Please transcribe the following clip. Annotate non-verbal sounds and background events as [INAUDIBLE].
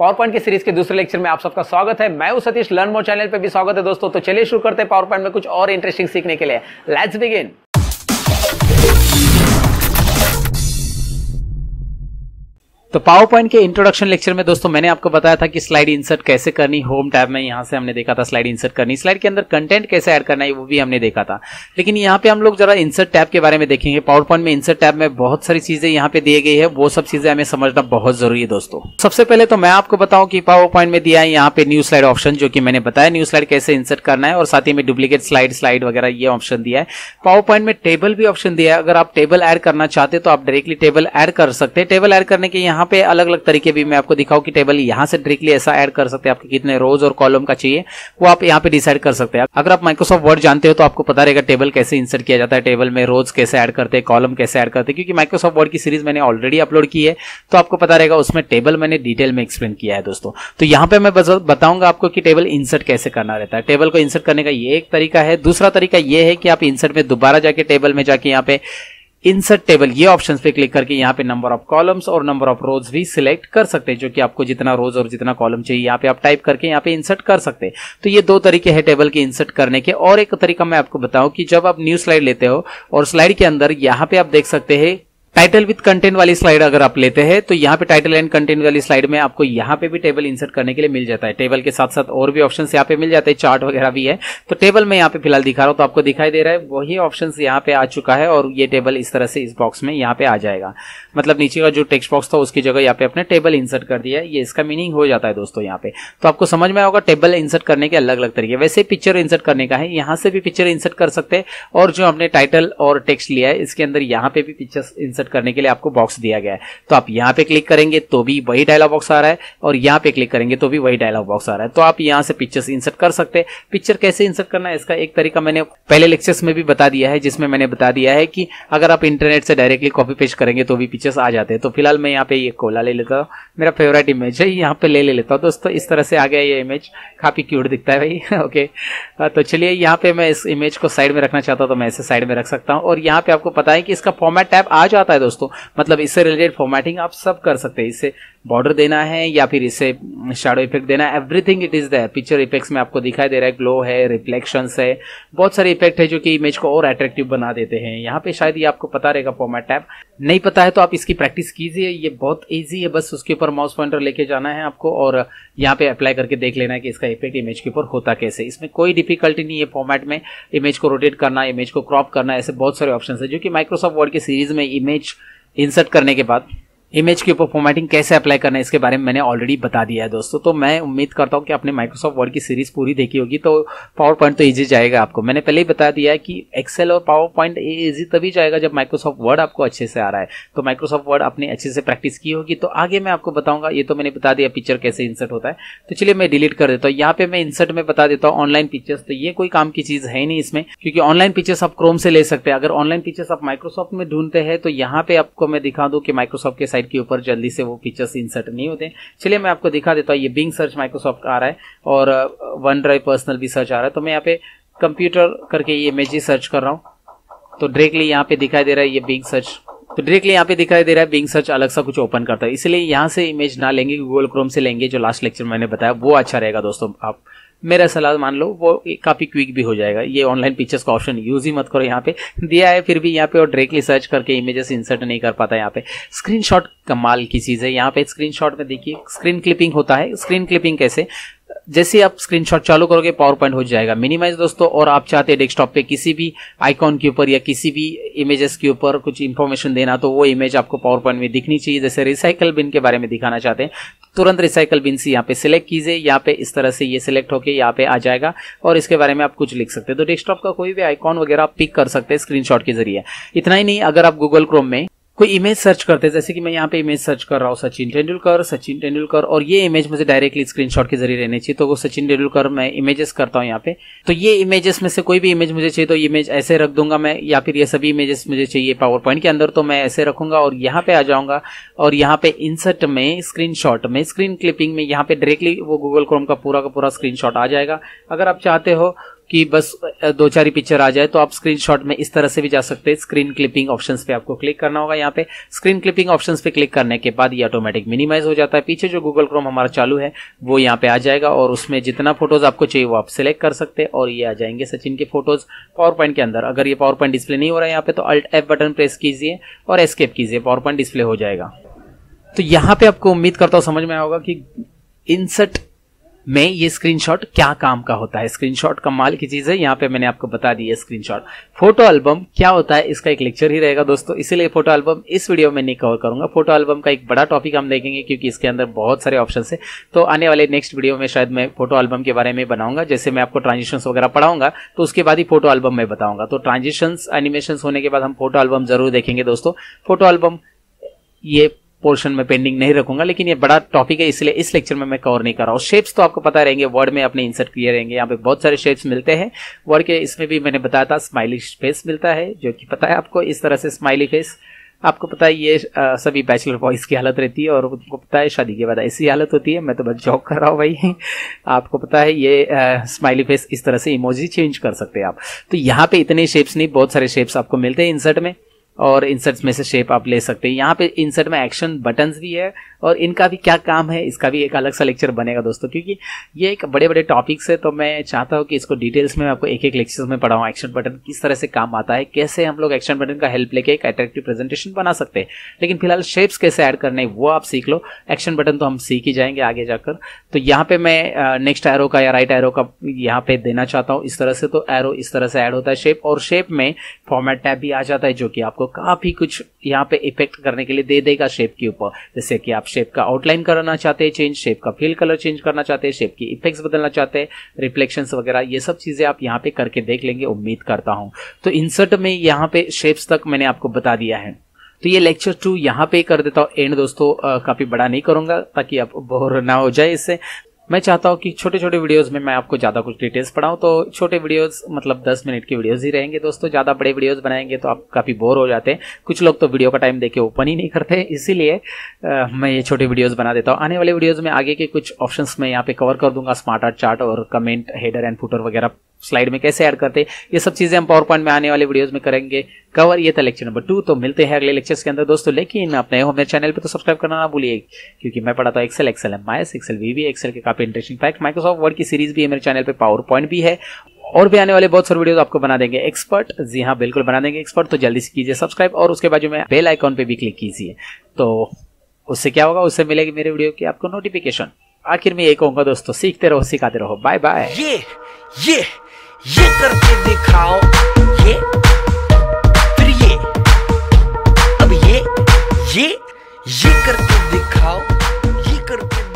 power point की series के दूसरे लेक्चर में आप सबका स्वागत है मैं हूं सतीश लर्न मोर चैनल पे भी स्वागत है दोस्तों तो चलिए शुरू करते हैं पावर पॉइंट में कुछ और इंटरेस्टिंग सीखने के लिए लेट्स बिगिन तो पावर पॉइंट के इंट्रोडक्शन लेक्चर में दोस्तों मैंने आपको बताया था कि स्लाइड इंसर्ट कैसे करनी होम टैब में यहां से हमने देखा था स्लाइड इंसर्ट करनी स्लाइड के अंदर कंटेंट कैसे ऐड करना है वो भी हमने देखा था लेकिन यहाँ पे हम लोग जरा इंसर्ट टैब के बारे में देखेंगे पावर पॉइंट में इंसर्ट टैब में बहुत सारी चीजें यहाँ पे दी गई है वो सब चीजें हमें समझना बहुत जरूरी है दोस्तों सबसे पहले तो मैं आपको बताऊं कि पावर पॉइंट में दिया है यहाँ पे न्यू स्लाइड ऑप्शन जो कि मैंने बताया न्यू स्लाइड कैसे इंसर्ट करना है और साथ ही में डुप्लीकेट स्लाइड स्लाइड वगैरह ये ऑप्शन दिया है पावर पॉइंट में टेबल भी ऑप्शन दिया है अगर आप टेबल एड करना चाहते तो आप डायरेक्टली टेबल एड कर सकते हैं टेबल एड करने के यहाँ यहाँ पे अलग अलग तरीके भी मैं आपको दिखाऊँ कि टेबल यहाँ से डायरेक्टली ऐसा ऐड कर सकते हैं आपके कितने रोज और कॉलम का चाहिए वो आप यहाँ पे डिसाइड कर सकते हैं अगर आप माइक्रोसॉफ्ट वर्ड जानते हो तो आपको पता रहेगा टेबल कैसे इंसर्ट किया जाता है टेबल में रोज कैसे ऐड करते हैं कॉलम कैसे ऐड करते हैं क्योंकि माइक्रोसॉफ्ट वर्ड की सीरीज मैंने ऑलरेडी अपलोड की है तो आपको पता रहेगा उसमें टेबल मैंने डिटेल में एक्सप्लेन किया है दोस्तों तो यहाँ पे मैं बताऊंगा आपको कि टेबल इंसर्ट कैसे करना रहता है टेबल को इंसर्ट करने का ये एक तरीका है दूसरा तरीका ये है कि आप इंसर्ट में दोबारा जाके टेबल में जाके यहाँ पे इंसर्ट टेबल ये ऑप्शन पे क्लिक करके यहाँ पे नंबर ऑफ कॉलम्स और नंबर ऑफ रोज भी सिलेक्ट कर सकते हैं जो कि आपको जितना रोज और जितना कॉलम चाहिए यहाँ पे आप टाइप करके यहाँ पे इंसर्ट कर सकते हैं तो ये दो तरीके हैं टेबल के इंसर्ट करने के और एक तरीका मैं आपको बताऊं कि जब आप न्यू स्लाइड लेते हो और स्लाइड के अंदर यहाँ पे आप देख सकते हैं टाइटल विथ कंटेंट वाली स्लाइड अगर आप लेते हैं तो यहाँ पे टाइटल एंड कंटेंट वाली स्लाइड में आपको यहाँ पे भी टेबल इंसर्ट करने के लिए मिल जाता है टेबल के साथ साथ और भी ऑप्शन यहाँ पे मिल जाते हैं चार्ट वगैरह भी है तो टेबल में यहाँ पे फिलहाल दिखा रहा हूँ तो आपको दिखाई दे रहा है वही ऑप्शन यहाँ पे आ चुका है और ये टेबल इस तरह से इस बॉक्स में यहाँ पे आ जाएगा मतलब नीचे का जो टेक्स्ट बॉक्स था उसकी जगह यहाँ पे अपने टेबल इंसर्ट कर दिया है ये इसका मीनिंग हो जाता है दोस्तों यहाँ पे तो आपको समझ में आएगा टेबल इंसर्ट करने के अलग अलग तरीके वैसे पिक्चर इंसर्ट करने का है यहाँ से भी पिक्चर इंसर्ट कर सकते हैं और जो हमने टाइटल और टेक्स्ट लिया है इसके अंदर यहाँ पे भी पिक्चर इंसर्ट इंसर्ट करने के लिए आपको बॉक्स दिया गया है तो आप यहाँ पे क्लिक करेंगे तो भी वही डायलॉग बॉक्स आ रहा है और यहाँ पे क्लिक करेंगे तो भी वही डायलॉग बॉक्स आ रहा है तो आप यहाँ से पिक्चर्स इंसर्ट कर सकते हैं पिक्चर कैसे इंसर्ट करना है इसका एक तरीका मैंने पहले लेक्चर्स में भी बता दिया है जिसमें मैंने बता दिया है कि अगर आप इंटरनेट से डायरेक्टली कॉपी पेस्ट करेंगे तो भी पिक्चर्स आ जाते हैं तो फिलहाल मैं यहाँ पे ये कोला ले लेता हूँ मेरा फेवरेट इमेज है यहाँ पे ले लेता हूँ दोस्तों इस तरह से आ गया ये इमेज काफ़ी क्यूट दिखता है भाई ओके [LAUGHS] हाँ, तो चलिए यहाँ पे मैं इस इमेज को साइड में रखना चाहता हूँ तो मैं इसे साइड में रख सकता हूँ और यहाँ पे आपको पता है कि इसका फॉर्मेट टैब आ जाता आता है दोस्तों मतलब इससे रिलेटेड फॉर्मेटिंग आप सब कर सकते हैं इसे बॉर्डर देना है या फिर इसे शेडो इफेक्ट देना है everything it is the picture effects में आपको दिखाई दे रहा है ग्लो है रिफ्लेक्शन है बहुत सारे इफेक्ट है जो कि इमेज को और अट्रेक्टिव बना देते हैं यहाँ पे शायद ये आपको पता रहेगा फॉर्मेट टैप नहीं पता है तो आप इसकी प्रैक्टिस कीजिए ये बहुत ईजी है बस उसके ऊपर माउस पॉइंटर लेके जाना है आपको और यहाँ पे अप्लाई करके देख लेना है कि इसका इफेक्ट इमेज के ऊपर होता कैसे इसमें कोई डिफिकल्टी नहीं है फॉर्मेट में इमेज को रोटेट करना इमेज को क्रॉप करना ऐसे बहुत सारे ऑप्शन है जो कि माइक्रोसॉफ्ट वर्ड के सीरीज में इमेज इंसर्ट करने के बाद इमेज के ऊपर फॉर्मेटिंग कैसे अप्लाई करना है इसके बारे में मैंने ऑलरेडी बता दिया है दोस्तों तो मैं उम्मीद करता हूँ कि आपने माइक्रोसॉफ्ट वर्ड की सीरीज पूरी देखी होगी तो पावर पॉइंट तो ईजी जाएगा आपको मैंने पहले ही बता दिया है कि एक्सेल और पावर पॉइंट ईजी तभी जाएगा जब माइक्रोसॉफ्ट वर्ड आपको अच्छे से आ रहा है तो माइक्रोसॉफ्ट वर्ड आपने अच्छे से प्रैक्टिस की होगी तो आगे मैं आपको बताऊंगा ये तो मैंने बता दिया पिक्चर कैसे इंसर्ट होता है तो चलिए मैं डिलीट कर देता हूँ यहाँ पे मैं इंसर्ट में बता देता हूँ ऑनलाइन पिक्चर्स तो ये कोई काम की चीज है नहीं इसमें क्योंकि ऑनलाइन पिक्चर्स आप क्रोम से ले सकते हैं अगर ऑनलाइन पिक्चर्स आप माइक्रोसॉफ्ट में ढूंढते हैं तो यहाँ पे आपको मैं दिखा दूँ कि माइक्रोसॉफ्ट के वेबसाइट के ऊपर जल्दी से वो फीचर्स इंसर्ट नहीं होते चलिए मैं आपको दिखा देता हूँ ये बिंग सर्च माइक्रोसॉफ्ट आ रहा है और वन ड्राइव पर्सनल भी सर्च आ रहा है तो मैं यहाँ पे कंप्यूटर करके ये इमेज सर्च कर रहा हूँ तो डायरेक्टली यहाँ पे दिखाई दे रहा है ये बिंग सर्च तो डायरेक्टली यहाँ पे दिखाई दे रहा है बिंग सर्च अलग सा कुछ ओपन करता है इसलिए यहाँ से इमेज ना लेंगे गूगल क्रोम से लेंगे जो लास्ट लेक्चर मैंने बताया वो अच्छा रहेगा दोस्तों आप मेरा सलाह मान लो वो काफ़ी क्विक भी हो जाएगा ये ऑनलाइन पिक्चर्स का ऑप्शन यूज़ ही मत करो यहाँ पे दिया है फिर भी यहाँ पे और डायरेक्टली सर्च करके इमेजेस इंसर्ट नहीं कर पाता यहाँ पे स्क्रीनशॉट कमाल की चीज़ है यहाँ पे स्क्रीनशॉट में देखिए स्क्रीन क्लिपिंग होता है स्क्रीन क्लिपिंग कैसे जैसे आप स्क्रीनशॉट चालू करोगे पावर पॉइंट हो जाएगा मिनिमाइज दोस्तों और आप चाहते हैं डेस्कटॉप पे किसी भी आइकॉन के ऊपर या किसी भी इमेजेस के ऊपर कुछ इन्फॉर्मेशन देना तो वो इमेज आपको पावर पॉइंट में दिखनी चाहिए जैसे रिसाइकल बिन के बारे में दिखाना चाहते हैं तुरंत रिसाइकल बिन से यहाँ पे सिलेक्ट कीजिए यहाँ पे इस तरह से ये सिलेक्ट होकर यहाँ पे आ जाएगा और इसके बारे में आप कुछ लिख सकते हैं तो डेस्कटॉप का कोई भी आइकॉन वगैरह आप पिक कर सकते हैं स्क्रीनशॉट के जरिए इतना ही नहीं अगर आप गूगल क्रोम में कोई इमेज सर्च करते हैं जैसे कि मैं यहाँ पे इमेज सर्च कर रहा हूँ सचिन तेंदुलकर सचिन तेंदुलकर और ये इमेज मुझे डायरेक्टली स्क्रीनशॉट के जरिए रहने चाहिए तो वो सचिन तेंदुलकर मैं इमेजेस करता हूँ यहाँ पे तो ये इमेजेस में से कोई भी इमेज मुझे चाहिए तो इमेज ऐसे रख दूंगा मैं या फिर ये सभी इमेजेस मुझे चाहिए पावर पॉइंट के अंदर तो मैं ऐसे रखूंगा और यहाँ पे आ जाऊंगा और यहाँ पे इंसर्ट में स्क्रीन में स्क्रीन क्लिपिंग में यहाँ पे डायरेक्टली वो गूगल क्रोम का पूरा का पूरा स्क्रीन आ जाएगा अगर आप चाहते हो कि बस दो चार ही पिक्चर आ जाए तो आप शॉट में इस तरह से भी जा सकते हैं स्क्रीन क्लिपिंग ऑप्शन पे आपको क्लिक करना होगा यहाँ पे स्क्रीन क्लिपिंग ऑप्शन पे क्लिक करने के बाद ये ऑटोमेटिक मिनिमाइज हो जाता है पीछे जो गूगल क्रोम हमारा चालू है वो यहाँ पे आ जाएगा और उसमें जितना फोटोज आपको चाहिए वो आप सिलेक्ट कर सकते हैं और ये आ जाएंगे सचिन के फोटोज पावर पॉइंट के अंदर अगर ये पावर पॉइंट डिस्प्ले नहीं हो रहा है यहाँ पे तो अल्ट एफ बटन प्रेस कीजिए और एस्केप कीजिए पावर पॉइंट डिस्प्ले हो जाएगा तो यहाँ पे आपको उम्मीद करता हूँ समझ में आएगा कि इंसर्ट में ये स्क्रीनशॉट क्या काम का होता है स्क्रीनशॉट कमाल की चीज है यहाँ पे मैंने आपको बता दी है स्क्रीनशॉट फोटो एल्बम क्या होता है इसका एक लेक्चर ही रहेगा दोस्तों इसीलिए फोटो एल्बम इस वीडियो में नहीं कवर करूंगा फोटो एल्बम का एक बड़ा टॉपिक हम देखेंगे क्योंकि इसके अंदर बहुत सारे ऑप्शन है तो आने वाले नेक्स्ट वीडियो में शायद मैं फोटो एल्बम के बारे में बनाऊंगा जैसे मैं आपको ट्रांजिशन वगैरह पढ़ाऊंगा तो उसके बाद ही फोटो एल्बम में बताऊंगा तो ट्रांजिशन एनिमेशन होने के बाद हम फोटो एल्बम जरूर देखेंगे दोस्तों फोटो एल्बम ये पोर्शन में पेंडिंग नहीं रखूंगा लेकिन ये बड़ा टॉपिक है इसलिए इस लेक्चर में मैं कवर नहीं कर रहा हूँ शेप्स तो आपको पता रहेंगे वर्ड में अपने इंसर्ट किए रहेंगे यहाँ पे बहुत सारे शेप्स मिलते हैं वर्ड के इसमें भी मैंने बताया था स्माइली फेस मिलता है जो कि पता है आपको इस तरह से स्माइली फेस आपको पता है ये सभी बैचलर बॉयज़ की हालत रहती है और उनको पता है शादी के बाद ऐसी हालत होती है मैं तो बस जॉक कर रहा हूँ भाई [LAUGHS] आपको पता है ये स्माइली फेस इस तरह से इमोजी चेंज कर सकते हैं आप तो यहाँ पे इतने शेप्स नहीं बहुत सारे शेप्स आपको मिलते हैं इंसर्ट में और इंसर्ट्स में से शेप आप ले सकते हैं यहाँ पे इंसर्ट में एक्शन बटन्स भी है और इनका भी क्या काम है इसका भी एक अलग सा लेक्चर बनेगा दोस्तों क्योंकि ये एक बड़े बड़े टॉपिक्स है तो मैं चाहता हूँ कि इसको डिटेल्स में आपको एक एक लेक्चर में पढ़ाऊँ एक्शन बटन किस तरह से काम आता है कैसे हम लोग एक्शन बटन का हेल्प लेके एक अट्रैक्टिव प्रेजेंटेशन बना सकते हैं लेकिन फिलहाल शेप्स कैसे ऐड करने वो आप सीख लो एक्शन बटन तो हम सीख ही जाएंगे आगे जाकर तो यहाँ पे मैं नेक्स्ट एरो का या राइट एरो का यहाँ पे देना चाहता हूँ इस तरह से तो एरो इस तरह से ऐड होता है शेप और शेप में फॉर्मेट टैप भी आ जाता है जो कि आपको काफ़ी कुछ यहाँ पे इफेक्ट करने के लिए दे देगा शेप के ऊपर जैसे कि आप शेप का आउटलाइन करना चाहते हैं चेंज शेप का फील कलर चेंज करना चाहते हैं शेप की इफेक्ट्स बदलना चाहते हैं रिफ्लेक्शन वगैरह ये सब चीज़ें आप यहाँ पे करके देख लेंगे उम्मीद करता हूँ तो इंसर्ट में यहाँ पे शेप्स तक मैंने आपको बता दिया है तो ये लेक्चर टू यहाँ पे कर देता हूँ एंड दोस्तों काफ़ी बड़ा नहीं करूंगा ताकि आप बोर ना हो जाए इससे मैं चाहता हूँ कि छोटे छोटे वीडियोस में मैं आपको ज़्यादा कुछ डिटेल्स पढ़ाऊँ तो छोटे वीडियोस मतलब 10 मिनट के वीडियोस ही रहेंगे दोस्तों ज़्यादा बड़े वीडियोस बनाएंगे तो आप काफ़ी बोर हो जाते हैं कुछ लोग तो वीडियो का टाइम देके ओपन ही नहीं करते इसीलिए मैं ये छोटे वीडियोज़ बना देता हूँ आने वाले वीडियोज़ में आगे के कुछ ऑप्शन मैं यहाँ पे कवर कर दूंगा स्मार्ट आर्ट चार्ट और कमेंट हेडर एंड फुटर वगैरह स्लाइड में कैसे ऐड करते ये सब चीज़ें हम पावर पॉइंट में आने वाले वीडियोस में करेंगे कवर ये था लेक्चर नंबर टू तो मिलते हैं अगले लेक्चर्स के अंदर दोस्तों लेकिन आप नए हो मेरे चैनल पे तो सब्सक्राइब करना ना भूलिए क्योंकि मैं पढ़ाता हूँ एक्सेल एक्सेल एम माइस एक्सेल वीवी एक्सेल के काफी इंटरेस्टिंग फैक्ट माइक्रोसॉफ्ट वर्ड की सीरीज भी है मेरे चैनल पर पावर पॉइंट भी है और भी आने वाले बहुत सारे वीडियो आपको बना देंगे एक्सपर्ट जी हाँ बिल्कुल बना देंगे एक्सपर्ट तो जल्दी से कीजिए सब्सक्राइब और उसके बाद में बेल आइकॉन पे भी क्लिक कीजिए तो उससे क्या होगा उससे मिलेगी मेरे वीडियो की आपको नोटिफिकेशन आखिर में ये कहूंगा दोस्तों सीखते रहो सिखाते रहो बाय बाय ये ये ये करके दिखाओ ये फिर ये अब ये ये ये करके दिखाओ ये करके